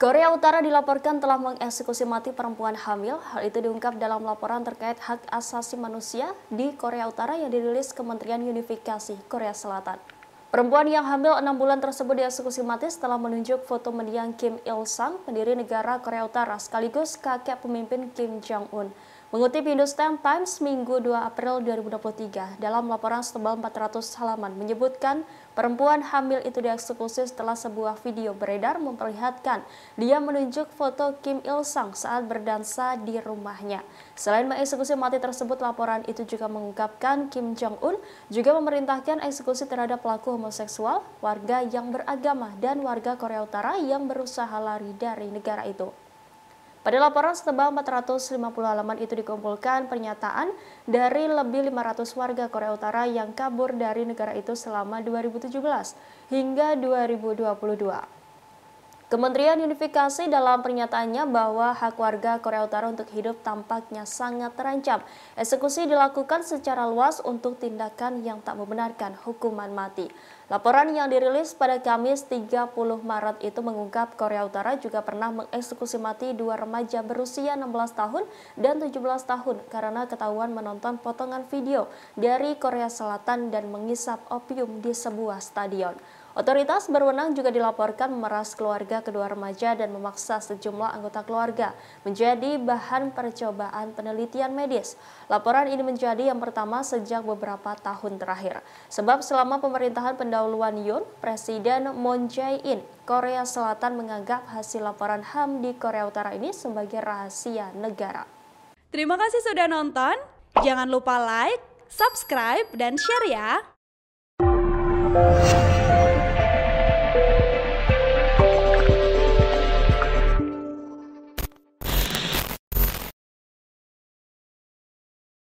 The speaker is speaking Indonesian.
Korea Utara dilaporkan telah mengeksekusi mati perempuan hamil. Hal itu diungkap dalam laporan terkait hak asasi manusia di Korea Utara yang dirilis Kementerian Unifikasi Korea Selatan. Perempuan yang hamil enam bulan tersebut dieksekusi mati setelah menunjuk foto mendiang Kim Il-sung, pendiri negara Korea Utara, sekaligus kakek pemimpin Kim Jong-un. Mengutip Hindustan Times Minggu 2 April 2023 dalam laporan setebal 400 halaman menyebutkan perempuan hamil itu dieksekusi setelah sebuah video beredar memperlihatkan dia menunjuk foto Kim Il Sung saat berdansa di rumahnya. Selain mengeksekusi mati tersebut, laporan itu juga mengungkapkan Kim Jong Un juga memerintahkan eksekusi terhadap pelaku homoseksual, warga yang beragama, dan warga Korea Utara yang berusaha lari dari negara itu. Pada laporan setebal 450 halaman itu dikumpulkan pernyataan dari lebih 500 warga Korea Utara yang kabur dari negara itu selama 2017 hingga 2022. Kementerian Unifikasi dalam pernyataannya bahwa hak warga Korea Utara untuk hidup tampaknya sangat terancam. Eksekusi dilakukan secara luas untuk tindakan yang tak membenarkan hukuman mati. Laporan yang dirilis pada Kamis 30 Maret itu mengungkap Korea Utara juga pernah mengeksekusi mati dua remaja berusia 16 tahun dan 17 tahun karena ketahuan menonton potongan video dari Korea Selatan dan mengisap opium di sebuah stadion. Otoritas berwenang juga dilaporkan memeras keluarga kedua remaja dan memaksa sejumlah anggota keluarga menjadi bahan percobaan penelitian medis. Laporan ini menjadi yang pertama sejak beberapa tahun terakhir. Sebab selama pemerintahan pendahuluan Daulwan Yun, Presiden Moon Jae-in, Korea Selatan menganggap hasil laporan HAM di Korea Utara ini sebagai rahasia negara. Terima kasih sudah nonton. Jangan lupa like, subscribe, dan share ya.